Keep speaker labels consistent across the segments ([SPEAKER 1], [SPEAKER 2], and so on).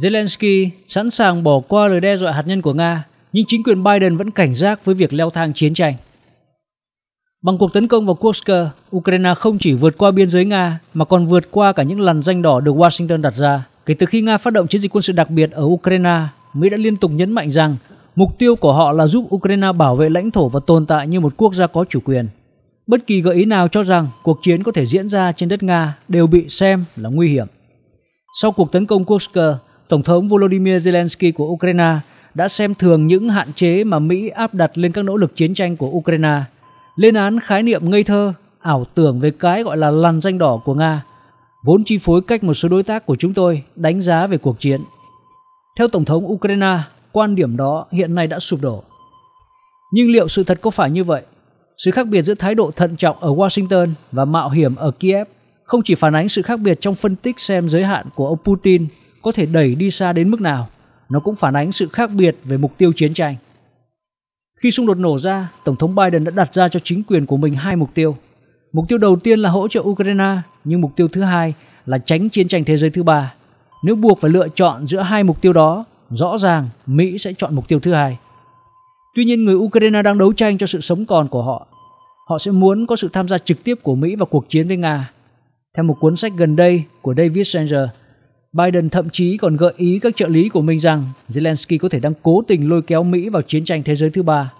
[SPEAKER 1] Zelensky sẵn sàng bỏ qua lời đe dọa hạt nhân của Nga, nhưng chính quyền Biden vẫn cảnh giác với việc leo thang chiến tranh. Bằng cuộc tấn công vào Kursk, Ukraine không chỉ vượt qua biên giới Nga mà còn vượt qua cả những lằn danh đỏ được Washington đặt ra. Kể từ khi Nga phát động chiến dịch quân sự đặc biệt ở Ukraine, Mỹ đã liên tục nhấn mạnh rằng mục tiêu của họ là giúp Ukraine bảo vệ lãnh thổ và tồn tại như một quốc gia có chủ quyền. Bất kỳ gợi ý nào cho rằng cuộc chiến có thể diễn ra trên đất Nga đều bị xem là nguy hiểm. Sau cuộc tấn công Kursk, Tổng thống Volodymyr Zelensky của Ukraine đã xem thường những hạn chế mà Mỹ áp đặt lên các nỗ lực chiến tranh của Ukraine, lên án khái niệm ngây thơ, ảo tưởng về cái gọi là lằn danh đỏ của Nga, vốn chi phối cách một số đối tác của chúng tôi đánh giá về cuộc chiến. Theo Tổng thống Ukraine, quan điểm đó hiện nay đã sụp đổ. Nhưng liệu sự thật có phải như vậy? Sự khác biệt giữa thái độ thận trọng ở Washington và mạo hiểm ở Kiev không chỉ phản ánh sự khác biệt trong phân tích xem giới hạn của ông Putin có thể đẩy đi xa đến mức nào, nó cũng phản ánh sự khác biệt về mục tiêu chiến tranh. Khi xung đột nổ ra, Tổng thống Biden đã đặt ra cho chính quyền của mình hai mục tiêu. Mục tiêu đầu tiên là hỗ trợ Ukraine, nhưng mục tiêu thứ hai là tránh chiến tranh thế giới thứ ba. Nếu buộc phải lựa chọn giữa hai mục tiêu đó, rõ ràng Mỹ sẽ chọn mục tiêu thứ hai. Tuy nhiên người Ukraine đang đấu tranh cho sự sống còn của họ. Họ sẽ muốn có sự tham gia trực tiếp của Mỹ vào cuộc chiến với Nga. Theo một cuốn sách gần đây của David Sanger, Biden thậm chí còn gợi ý các trợ lý của mình rằng Zelensky có thể đang cố tình lôi kéo Mỹ vào chiến tranh thế giới thứ ba.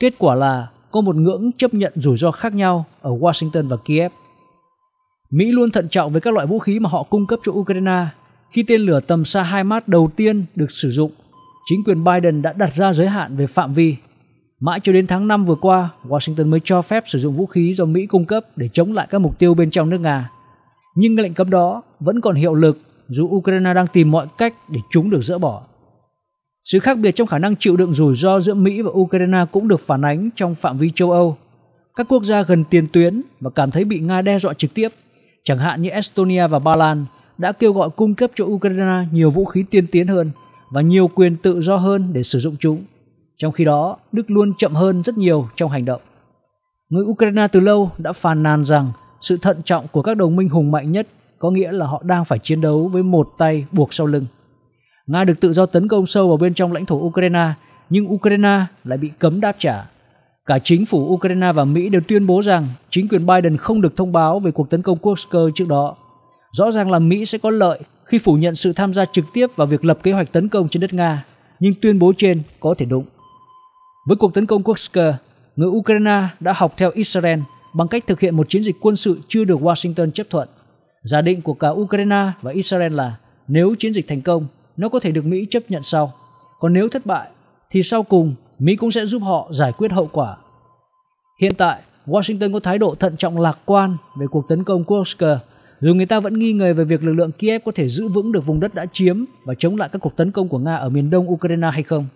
[SPEAKER 1] Kết quả là có một ngưỡng chấp nhận rủi ro khác nhau ở Washington và Kiev. Mỹ luôn thận trọng với các loại vũ khí mà họ cung cấp cho Ukraine. Khi tên lửa tầm xa 2 mát đầu tiên được sử dụng, chính quyền Biden đã đặt ra giới hạn về phạm vi. Mãi cho đến tháng 5 vừa qua, Washington mới cho phép sử dụng vũ khí do Mỹ cung cấp để chống lại các mục tiêu bên trong nước Nga. Nhưng lệnh cấm đó vẫn còn hiệu lực dù Ukraine đang tìm mọi cách để chúng được dỡ bỏ. Sự khác biệt trong khả năng chịu đựng rủi ro giữa Mỹ và Ukraine cũng được phản ánh trong phạm vi châu Âu. Các quốc gia gần tiền tuyến và cảm thấy bị Nga đe dọa trực tiếp, chẳng hạn như Estonia và Ba Lan, đã kêu gọi cung cấp cho Ukraine nhiều vũ khí tiên tiến hơn và nhiều quyền tự do hơn để sử dụng chúng. Trong khi đó, Đức luôn chậm hơn rất nhiều trong hành động. Người Ukraine từ lâu đã phàn nàn rằng sự thận trọng của các đồng minh hùng mạnh nhất có nghĩa là họ đang phải chiến đấu với một tay buộc sau lưng. Nga được tự do tấn công sâu vào bên trong lãnh thổ Ukraine, nhưng Ukraine lại bị cấm đáp trả. Cả chính phủ Ukraine và Mỹ đều tuyên bố rằng chính quyền Biden không được thông báo về cuộc tấn công Kursk trước đó. Rõ ràng là Mỹ sẽ có lợi khi phủ nhận sự tham gia trực tiếp vào việc lập kế hoạch tấn công trên đất Nga, nhưng tuyên bố trên có thể đúng. Với cuộc tấn công Kursk, người Ukraine đã học theo Israel bằng cách thực hiện một chiến dịch quân sự chưa được Washington chấp thuận. Giả định của cả Ukraine và Israel là nếu chiến dịch thành công, nó có thể được Mỹ chấp nhận sau. Còn nếu thất bại, thì sau cùng Mỹ cũng sẽ giúp họ giải quyết hậu quả. Hiện tại, Washington có thái độ thận trọng lạc quan về cuộc tấn công Kursk, dù người ta vẫn nghi ngờ về việc lực lượng Kiev có thể giữ vững được vùng đất đã chiếm và chống lại các cuộc tấn công của Nga ở miền đông Ukraine hay không.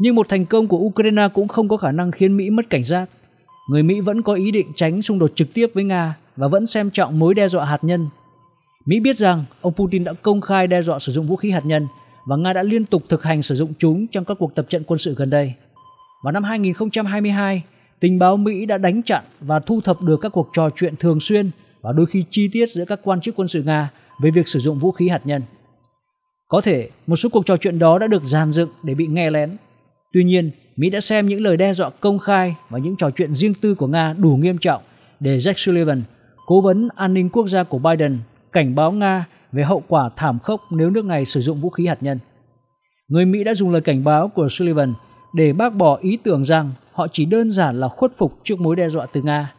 [SPEAKER 1] Nhưng một thành công của Ukraine cũng không có khả năng khiến Mỹ mất cảnh giác. Người Mỹ vẫn có ý định tránh xung đột trực tiếp với Nga và vẫn xem trọng mối đe dọa hạt nhân. Mỹ biết rằng ông Putin đã công khai đe dọa sử dụng vũ khí hạt nhân và Nga đã liên tục thực hành sử dụng chúng trong các cuộc tập trận quân sự gần đây. Vào năm 2022, tình báo Mỹ đã đánh chặn và thu thập được các cuộc trò chuyện thường xuyên và đôi khi chi tiết giữa các quan chức quân sự Nga về việc sử dụng vũ khí hạt nhân. Có thể một số cuộc trò chuyện đó đã được dàn dựng để bị nghe lén. Tuy nhiên, Mỹ đã xem những lời đe dọa công khai và những trò chuyện riêng tư của Nga đủ nghiêm trọng để Jack Sullivan, Cố vấn an ninh quốc gia của Biden cảnh báo Nga về hậu quả thảm khốc nếu nước này sử dụng vũ khí hạt nhân. Người Mỹ đã dùng lời cảnh báo của Sullivan để bác bỏ ý tưởng rằng họ chỉ đơn giản là khuất phục trước mối đe dọa từ Nga.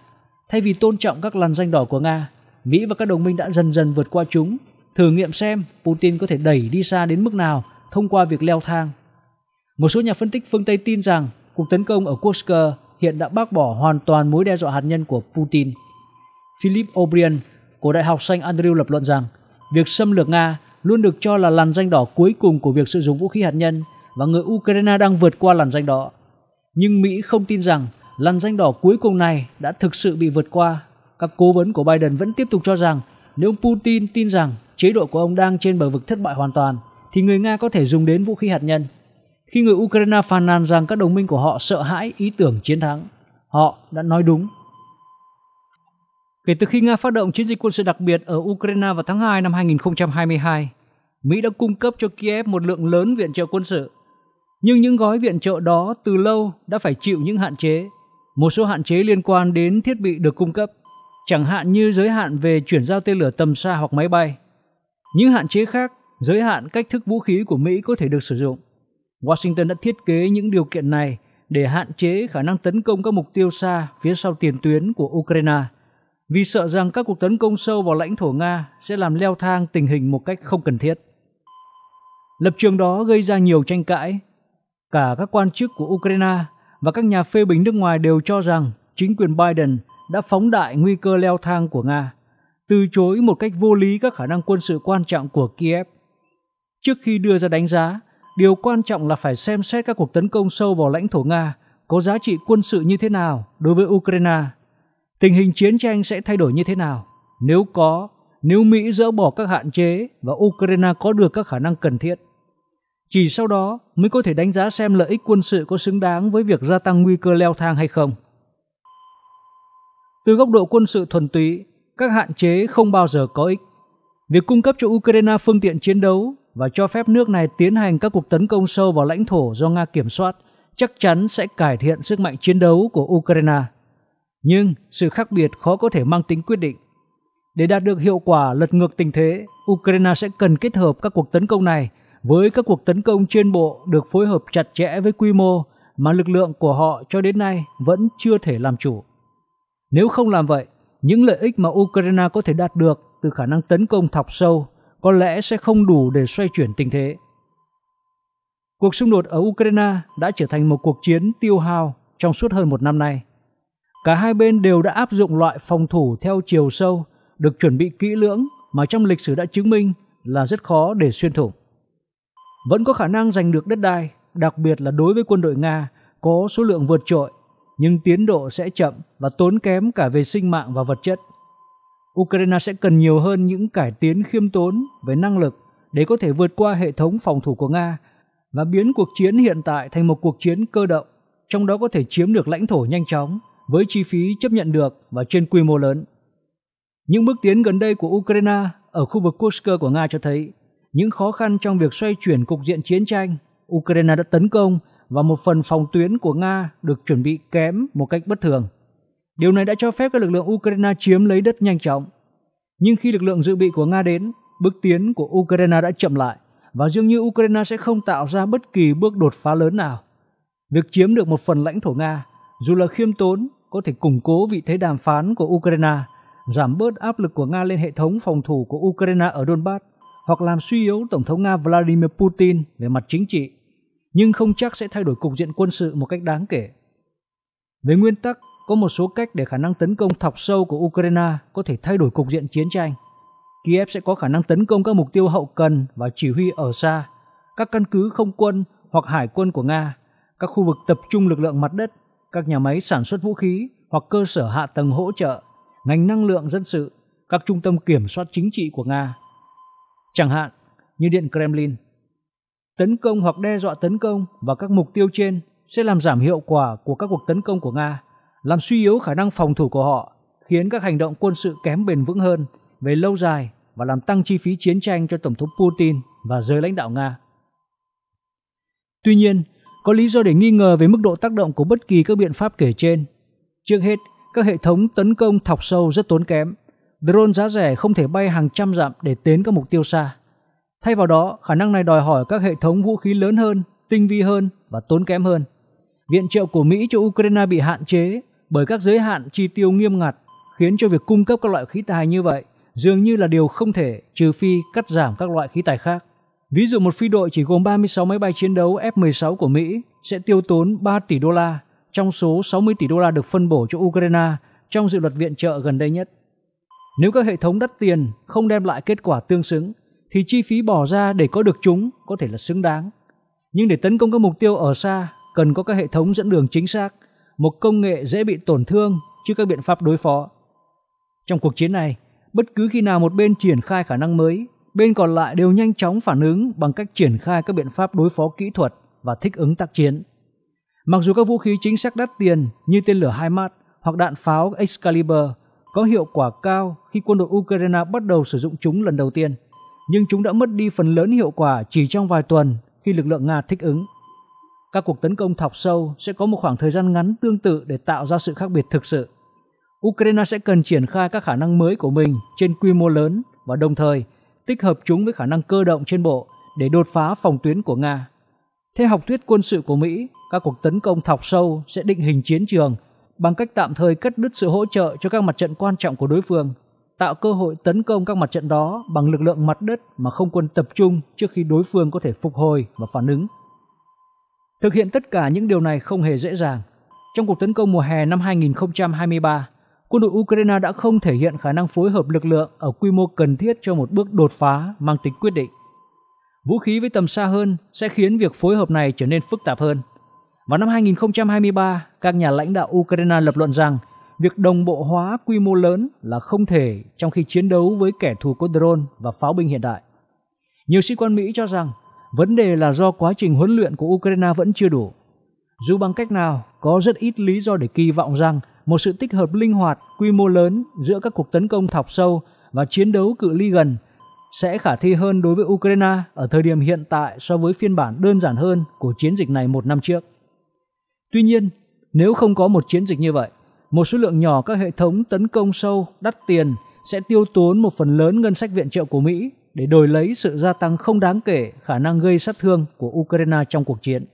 [SPEAKER 1] Thay vì tôn trọng các làn danh đỏ của Nga, Mỹ và các đồng minh đã dần dần vượt qua chúng, thử nghiệm xem Putin có thể đẩy đi xa đến mức nào thông qua việc leo thang. Một số nhà phân tích phương Tây tin rằng cuộc tấn công ở Kursk hiện đã bác bỏ hoàn toàn mối đe dọa hạt nhân của Putin – Philip O'Brien của Đại học Saint Andrew lập luận rằng việc xâm lược Nga luôn được cho là làn danh đỏ cuối cùng của việc sử dụng vũ khí hạt nhân và người Ukraine đang vượt qua làn danh đỏ. Nhưng Mỹ không tin rằng làn danh đỏ cuối cùng này đã thực sự bị vượt qua. Các cố vấn của Biden vẫn tiếp tục cho rằng nếu ông Putin tin rằng chế độ của ông đang trên bờ vực thất bại hoàn toàn thì người Nga có thể dùng đến vũ khí hạt nhân. Khi người Ukraine phàn nàn rằng các đồng minh của họ sợ hãi ý tưởng chiến thắng, họ đã nói đúng Kể từ khi Nga phát động chiến dịch quân sự đặc biệt ở Ukraine vào tháng 2 năm 2022, Mỹ đã cung cấp cho Kiev một lượng lớn viện trợ quân sự. Nhưng những gói viện trợ đó từ lâu đã phải chịu những hạn chế. Một số hạn chế liên quan đến thiết bị được cung cấp, chẳng hạn như giới hạn về chuyển giao tên lửa tầm xa hoặc máy bay. Những hạn chế khác, giới hạn cách thức vũ khí của Mỹ có thể được sử dụng. Washington đã thiết kế những điều kiện này để hạn chế khả năng tấn công các mục tiêu xa phía sau tiền tuyến của Ukraine – vì sợ rằng các cuộc tấn công sâu vào lãnh thổ Nga sẽ làm leo thang tình hình một cách không cần thiết. Lập trường đó gây ra nhiều tranh cãi. Cả các quan chức của Ukraine và các nhà phê bình nước ngoài đều cho rằng chính quyền Biden đã phóng đại nguy cơ leo thang của Nga, từ chối một cách vô lý các khả năng quân sự quan trọng của Kiev. Trước khi đưa ra đánh giá, điều quan trọng là phải xem xét các cuộc tấn công sâu vào lãnh thổ Nga có giá trị quân sự như thế nào đối với Ukraine tình hình chiến tranh sẽ thay đổi như thế nào nếu có, nếu Mỹ dỡ bỏ các hạn chế và Ukraine có được các khả năng cần thiết. Chỉ sau đó mới có thể đánh giá xem lợi ích quân sự có xứng đáng với việc gia tăng nguy cơ leo thang hay không. Từ góc độ quân sự thuần túy, các hạn chế không bao giờ có ích. Việc cung cấp cho Ukraine phương tiện chiến đấu và cho phép nước này tiến hành các cuộc tấn công sâu vào lãnh thổ do Nga kiểm soát chắc chắn sẽ cải thiện sức mạnh chiến đấu của Ukraine. Nhưng sự khác biệt khó có thể mang tính quyết định. Để đạt được hiệu quả lật ngược tình thế, Ukraine sẽ cần kết hợp các cuộc tấn công này với các cuộc tấn công trên bộ được phối hợp chặt chẽ với quy mô mà lực lượng của họ cho đến nay vẫn chưa thể làm chủ. Nếu không làm vậy, những lợi ích mà Ukraine có thể đạt được từ khả năng tấn công thọc sâu có lẽ sẽ không đủ để xoay chuyển tình thế. Cuộc xung đột ở Ukraine đã trở thành một cuộc chiến tiêu hao trong suốt hơn một năm nay. Cả hai bên đều đã áp dụng loại phòng thủ theo chiều sâu, được chuẩn bị kỹ lưỡng mà trong lịch sử đã chứng minh là rất khó để xuyên thủng. Vẫn có khả năng giành được đất đai, đặc biệt là đối với quân đội Nga có số lượng vượt trội, nhưng tiến độ sẽ chậm và tốn kém cả về sinh mạng và vật chất. Ukraine sẽ cần nhiều hơn những cải tiến khiêm tốn về năng lực để có thể vượt qua hệ thống phòng thủ của Nga và biến cuộc chiến hiện tại thành một cuộc chiến cơ động, trong đó có thể chiếm được lãnh thổ nhanh chóng với chi phí chấp nhận được và trên quy mô lớn. Những bước tiến gần đây của Ukraine ở khu vực Kursk của Nga cho thấy những khó khăn trong việc xoay chuyển cục diện chiến tranh. Ukraine đã tấn công và một phần phòng tuyến của Nga được chuẩn bị kém một cách bất thường. Điều này đã cho phép các lực lượng Ukraine chiếm lấy đất nhanh chóng. Nhưng khi lực lượng dự bị của Nga đến, bước tiến của Ukraine đã chậm lại và dường như Ukraine sẽ không tạo ra bất kỳ bước đột phá lớn nào. Việc chiếm được một phần lãnh thổ Nga dù là khiêm tốn, có thể củng cố vị thế đàm phán của Ukraine, giảm bớt áp lực của Nga lên hệ thống phòng thủ của Ukraine ở Donbass, hoặc làm suy yếu Tổng thống Nga Vladimir Putin về mặt chính trị, nhưng không chắc sẽ thay đổi cục diện quân sự một cách đáng kể. Về nguyên tắc, có một số cách để khả năng tấn công thọc sâu của Ukraine có thể thay đổi cục diện chiến tranh. Kiev sẽ có khả năng tấn công các mục tiêu hậu cần và chỉ huy ở xa, các căn cứ không quân hoặc hải quân của Nga, các khu vực tập trung lực lượng mặt đất các nhà máy sản xuất vũ khí hoặc cơ sở hạ tầng hỗ trợ, ngành năng lượng dân sự, các trung tâm kiểm soát chính trị của Nga. Chẳng hạn như Điện Kremlin. Tấn công hoặc đe dọa tấn công và các mục tiêu trên sẽ làm giảm hiệu quả của các cuộc tấn công của Nga, làm suy yếu khả năng phòng thủ của họ, khiến các hành động quân sự kém bền vững hơn về lâu dài và làm tăng chi phí chiến tranh cho Tổng thống Putin và giới lãnh đạo Nga. Tuy nhiên, có lý do để nghi ngờ về mức độ tác động của bất kỳ các biện pháp kể trên. Trước hết, các hệ thống tấn công thọc sâu rất tốn kém. Drone giá rẻ không thể bay hàng trăm dặm để tiến các mục tiêu xa. Thay vào đó, khả năng này đòi hỏi các hệ thống vũ khí lớn hơn, tinh vi hơn và tốn kém hơn. Viện trợ của Mỹ cho Ukraine bị hạn chế bởi các giới hạn chi tiêu nghiêm ngặt, khiến cho việc cung cấp các loại khí tài như vậy dường như là điều không thể trừ phi cắt giảm các loại khí tài khác. Ví dụ một phi đội chỉ gồm 36 máy bay chiến đấu F-16 của Mỹ sẽ tiêu tốn 3 tỷ đô la trong số 60 tỷ đô la được phân bổ cho Ukraine trong dự luật viện trợ gần đây nhất. Nếu các hệ thống đắt tiền không đem lại kết quả tương xứng, thì chi phí bỏ ra để có được chúng có thể là xứng đáng. Nhưng để tấn công các mục tiêu ở xa, cần có các hệ thống dẫn đường chính xác, một công nghệ dễ bị tổn thương chứ các biện pháp đối phó. Trong cuộc chiến này, bất cứ khi nào một bên triển khai khả năng mới bên còn lại đều nhanh chóng phản ứng bằng cách triển khai các biện pháp đối phó kỹ thuật và thích ứng tác chiến. Mặc dù các vũ khí chính xác đắt tiền như tên lửa HIMARS hoặc đạn pháo Excalibur có hiệu quả cao khi quân đội Ukraine bắt đầu sử dụng chúng lần đầu tiên, nhưng chúng đã mất đi phần lớn hiệu quả chỉ trong vài tuần khi lực lượng Nga thích ứng. Các cuộc tấn công thọc sâu sẽ có một khoảng thời gian ngắn tương tự để tạo ra sự khác biệt thực sự. Ukraine sẽ cần triển khai các khả năng mới của mình trên quy mô lớn và đồng thời tích hợp chúng với khả năng cơ động trên bộ để đột phá phòng tuyến của Nga. Theo học thuyết quân sự của Mỹ, các cuộc tấn công thọc sâu sẽ định hình chiến trường bằng cách tạm thời cắt đứt sự hỗ trợ cho các mặt trận quan trọng của đối phương, tạo cơ hội tấn công các mặt trận đó bằng lực lượng mặt đất mà không quân tập trung trước khi đối phương có thể phục hồi và phản ứng. Thực hiện tất cả những điều này không hề dễ dàng. Trong cuộc tấn công mùa hè năm 2023, quân đội Ukraine đã không thể hiện khả năng phối hợp lực lượng ở quy mô cần thiết cho một bước đột phá mang tính quyết định. Vũ khí với tầm xa hơn sẽ khiến việc phối hợp này trở nên phức tạp hơn. Vào năm 2023, các nhà lãnh đạo Ukraine lập luận rằng việc đồng bộ hóa quy mô lớn là không thể trong khi chiến đấu với kẻ thù có drone và pháo binh hiện đại. Nhiều sĩ quan Mỹ cho rằng vấn đề là do quá trình huấn luyện của Ukraine vẫn chưa đủ. Dù bằng cách nào, có rất ít lý do để kỳ vọng rằng một sự tích hợp linh hoạt, quy mô lớn giữa các cuộc tấn công thọc sâu và chiến đấu cự ly gần sẽ khả thi hơn đối với Ukraine ở thời điểm hiện tại so với phiên bản đơn giản hơn của chiến dịch này một năm trước. Tuy nhiên, nếu không có một chiến dịch như vậy, một số lượng nhỏ các hệ thống tấn công sâu, đắt tiền sẽ tiêu tốn một phần lớn ngân sách viện trợ của Mỹ để đổi lấy sự gia tăng không đáng kể khả năng gây sát thương của Ukraine trong cuộc chiến.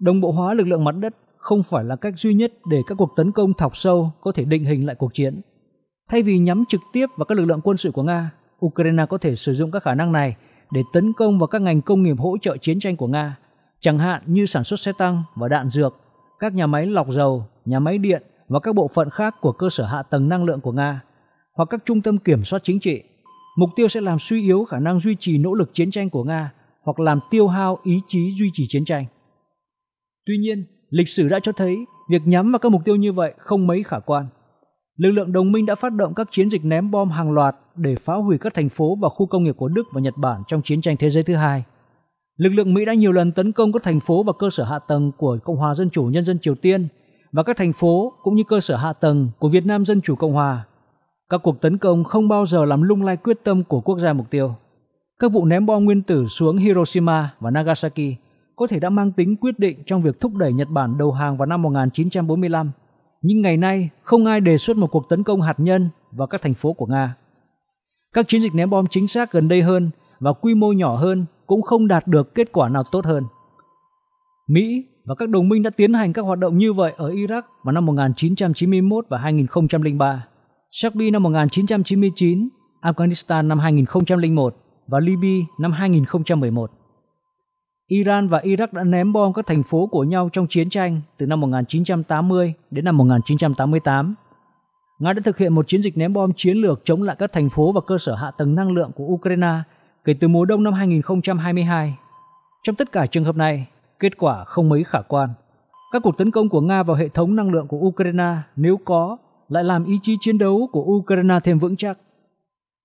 [SPEAKER 1] Đồng bộ hóa lực lượng mặt đất không phải là cách duy nhất để các cuộc tấn công thọc sâu có thể định hình lại cuộc chiến. Thay vì nhắm trực tiếp vào các lực lượng quân sự của Nga, Ukraine có thể sử dụng các khả năng này để tấn công vào các ngành công nghiệp hỗ trợ chiến tranh của Nga, chẳng hạn như sản xuất xe tăng và đạn dược, các nhà máy lọc dầu, nhà máy điện và các bộ phận khác của cơ sở hạ tầng năng lượng của Nga, hoặc các trung tâm kiểm soát chính trị. Mục tiêu sẽ làm suy yếu khả năng duy trì nỗ lực chiến tranh của Nga hoặc làm tiêu hao ý chí duy trì chiến tranh. Tuy nhiên, Lịch sử đã cho thấy việc nhắm vào các mục tiêu như vậy không mấy khả quan. Lực lượng đồng minh đã phát động các chiến dịch ném bom hàng loạt để phá hủy các thành phố và khu công nghiệp của Đức và Nhật Bản trong chiến tranh thế giới thứ hai. Lực lượng Mỹ đã nhiều lần tấn công các thành phố và cơ sở hạ tầng của Cộng hòa Dân chủ Nhân dân Triều Tiên và các thành phố cũng như cơ sở hạ tầng của Việt Nam Dân chủ Cộng hòa. Các cuộc tấn công không bao giờ làm lung lay quyết tâm của quốc gia mục tiêu. Các vụ ném bom nguyên tử xuống Hiroshima và Nagasaki có thể đã mang tính quyết định trong việc thúc đẩy Nhật Bản đầu hàng vào năm 1945. Nhưng ngày nay, không ai đề xuất một cuộc tấn công hạt nhân vào các thành phố của Nga. Các chiến dịch ném bom chính xác gần đây hơn và quy mô nhỏ hơn cũng không đạt được kết quả nào tốt hơn. Mỹ và các đồng minh đã tiến hành các hoạt động như vậy ở Iraq vào năm 1991 và 2003, Serbia năm 1999, Afghanistan năm 2001 và Libya năm 2011. Iran và Iraq đã ném bom các thành phố của nhau trong chiến tranh từ năm 1980 đến năm 1988. Nga đã thực hiện một chiến dịch ném bom chiến lược chống lại các thành phố và cơ sở hạ tầng năng lượng của Ukraine kể từ mùa đông năm 2022. Trong tất cả trường hợp này, kết quả không mấy khả quan. Các cuộc tấn công của Nga vào hệ thống năng lượng của Ukraine nếu có lại làm ý chí chiến đấu của Ukraine thêm vững chắc.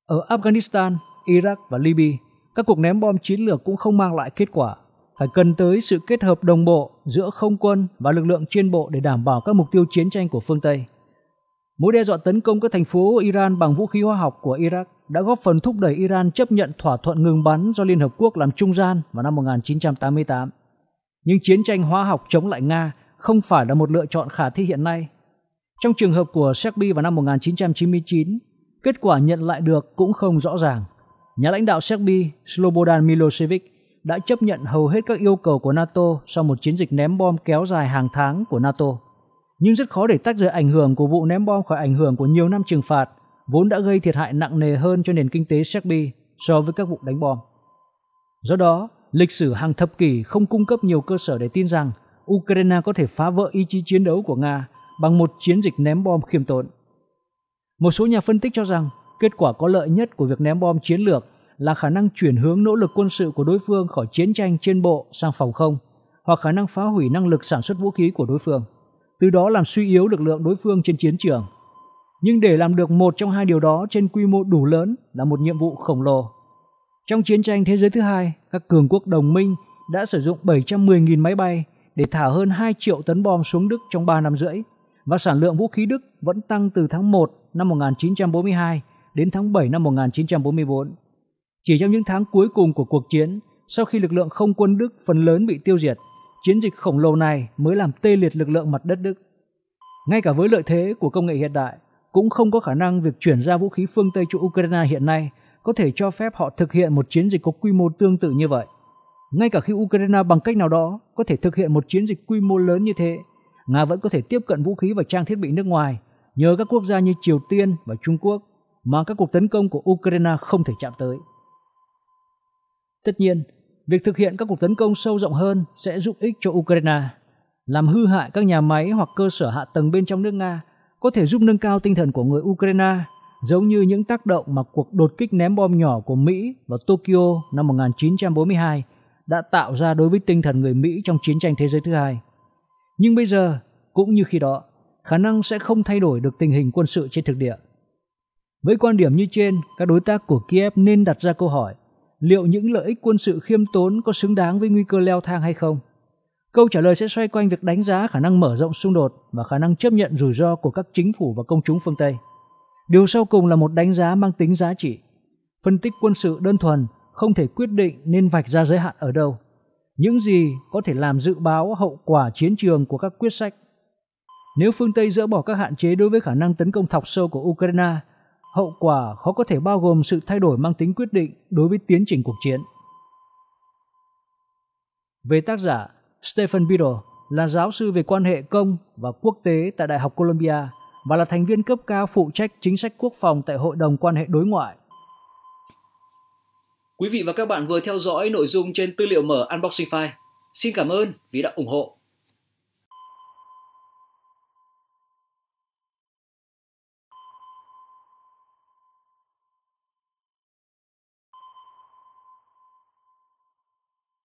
[SPEAKER 1] Ở Afghanistan, Iraq và Libya, các cuộc ném bom chiến lược cũng không mang lại kết quả phải cần tới sự kết hợp đồng bộ giữa không quân và lực lượng trên bộ để đảm bảo các mục tiêu chiến tranh của phương Tây. Mối đe dọa tấn công các thành phố Iran bằng vũ khí hóa học của Iraq đã góp phần thúc đẩy Iran chấp nhận thỏa thuận ngừng bắn do Liên Hợp Quốc làm trung gian vào năm 1988. Nhưng chiến tranh hóa học chống lại Nga không phải là một lựa chọn khả thi hiện nay. Trong trường hợp của Serbia vào năm 1999, kết quả nhận lại được cũng không rõ ràng. Nhà lãnh đạo Serbia Slobodan Milosevic đã chấp nhận hầu hết các yêu cầu của NATO sau một chiến dịch ném bom kéo dài hàng tháng của NATO. Nhưng rất khó để tách rời ảnh hưởng của vụ ném bom khỏi ảnh hưởng của nhiều năm trừng phạt, vốn đã gây thiệt hại nặng nề hơn cho nền kinh tế Serbia so với các vụ đánh bom. Do đó, lịch sử hàng thập kỷ không cung cấp nhiều cơ sở để tin rằng Ukraine có thể phá vỡ ý chí chiến đấu của Nga bằng một chiến dịch ném bom khiêm tốn. Một số nhà phân tích cho rằng kết quả có lợi nhất của việc ném bom chiến lược là khả năng chuyển hướng nỗ lực quân sự của đối phương khỏi chiến tranh trên bộ sang phòng không hoặc khả năng phá hủy năng lực sản xuất vũ khí của đối phương, từ đó làm suy yếu lực lượng đối phương trên chiến trường. Nhưng để làm được một trong hai điều đó trên quy mô đủ lớn là một nhiệm vụ khổng lồ. Trong chiến tranh thế giới thứ hai, các cường quốc đồng minh đã sử dụng 710.000 máy bay để thả hơn 2 triệu tấn bom xuống Đức trong 3 năm rưỡi và sản lượng vũ khí Đức vẫn tăng từ tháng 1 năm 1942 đến tháng 7 năm 1944. Chỉ trong những tháng cuối cùng của cuộc chiến, sau khi lực lượng không quân Đức phần lớn bị tiêu diệt, chiến dịch khổng lồ này mới làm tê liệt lực lượng mặt đất Đức. Ngay cả với lợi thế của công nghệ hiện đại, cũng không có khả năng việc chuyển ra vũ khí phương Tây cho Ukraine hiện nay có thể cho phép họ thực hiện một chiến dịch có quy mô tương tự như vậy. Ngay cả khi Ukraine bằng cách nào đó có thể thực hiện một chiến dịch quy mô lớn như thế, Nga vẫn có thể tiếp cận vũ khí và trang thiết bị nước ngoài nhờ các quốc gia như Triều Tiên và Trung Quốc mà các cuộc tấn công của Ukraine không thể chạm tới. Tất nhiên, việc thực hiện các cuộc tấn công sâu rộng hơn sẽ giúp ích cho Ukraine. Làm hư hại các nhà máy hoặc cơ sở hạ tầng bên trong nước Nga có thể giúp nâng cao tinh thần của người Ukraine, giống như những tác động mà cuộc đột kích ném bom nhỏ của Mỹ vào Tokyo năm 1942 đã tạo ra đối với tinh thần người Mỹ trong chiến tranh thế giới thứ hai. Nhưng bây giờ, cũng như khi đó, khả năng sẽ không thay đổi được tình hình quân sự trên thực địa. Với quan điểm như trên, các đối tác của Kiev nên đặt ra câu hỏi – liệu những lợi ích quân sự khiêm tốn có xứng đáng với nguy cơ leo thang hay không? Câu trả lời sẽ xoay quanh việc đánh giá khả năng mở rộng xung đột và khả năng chấp nhận rủi ro của các chính phủ và công chúng phương Tây. Điều sau cùng là một đánh giá mang tính giá trị. Phân tích quân sự đơn thuần không thể quyết định nên vạch ra giới hạn ở đâu. Những gì có thể làm dự báo hậu quả chiến trường của các quyết sách. Nếu phương Tây dỡ bỏ các hạn chế đối với khả năng tấn công thọc sâu của Ukraine hậu quả khó có thể bao gồm sự thay đổi mang tính quyết định đối với tiến trình cuộc chiến. Về tác giả, Stephen Biddle là giáo sư về quan hệ công và quốc tế tại Đại học Columbia và là thành viên cấp cao phụ trách chính sách quốc phòng tại Hội đồng quan hệ đối ngoại. Quý vị và các bạn vừa theo dõi nội dung trên tư liệu mở Unboxing File. Xin cảm ơn vì đã ủng hộ.